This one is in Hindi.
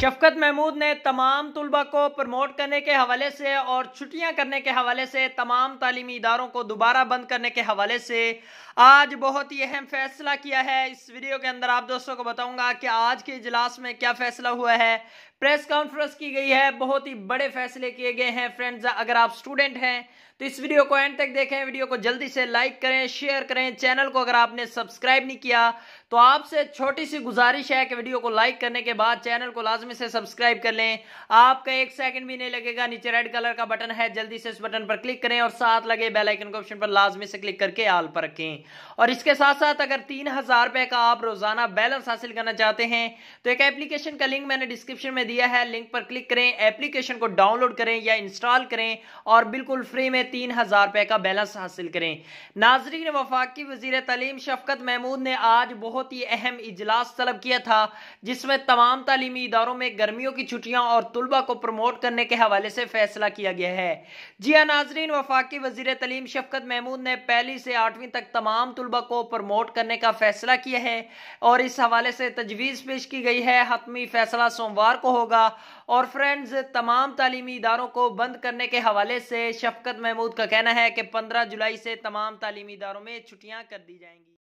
शफकत महमूद ने तमाम तलबा को प्रमोट करने के हवाले से और छुट्टियां करने के हवाले से तमाम तालीमी इदारों को दोबारा बंद करने के हवाले से आज बहुत ही अहम फैसला किया है इस वीडियो के अंदर आप दोस्तों को बताऊंगा कि आज के इजलास में क्या फैसला हुआ है प्रेस कॉन्फ्रेंस की गई है बहुत ही बड़े फैसले किए गए हैं फ्रेंड्स अगर आप स्टूडेंट हैं तो इस वीडियो को एंड तक देखें वीडियो को जल्दी से लाइक करें शेयर करें चैनल को अगर आपने सब्सक्राइब नहीं किया तो आपसे छोटी सी गुजारिश है कि वीडियो को लाइक करने के बाद चैनल को लाजमी से सब्सक्राइब कर लें आपका एक सेकंड भी नहीं लगेगा नीचे रेड कलर का बटन है जल्दी से इस बटन पर क्लिक करें और साथ लगे बेल आइकन के ऑप्शन पर लाजमी से क्लिक करके आल पर रखें और इसके साथ साथ अगर तीन हजार रुपए का आप रोजाना बैलेंस हासिल करना चाहते हैं तो एक एप्लीकेशन का लिंक मैंने डिस्क्रिप्शन में दिया दिया है लिंक पर क्लिक करें एप्लीकेशन को डाउनलोड करें या इंस्टॉल करें और बिल्कुल फ्री में तीन हज़ार रुपए का बैलेंस हासिल करें नाजरीन वफाकी वजीर तलीम शफकत महमूद ने आज बहुत ही अहम इजलास तलब किया था जिसमें तमाम तलीमी इदारों में गर्मियों की छुट्टियां और तलबा को प्रमोट करने के हवाले से फैसला किया गया है जी हाँ नाजरीन वफाकी वजीर तलीम शफकत महमूद ने पहली से आठवीं तक तमाम तलबा को प्रमोट करने का फैसला किया है और इस हवाले से तजवीज़ पेश की गई है हतमी फैसला सोमवार को होगा होगा और फ्रेंड्स तमाम तालीमी इदारों को बंद करने के हवाले से शफकत महमूद का कहना है कि पंद्रह जुलाई से तमाम तालीमी इदारों में छुट्टियाँ कर दी जाएंगी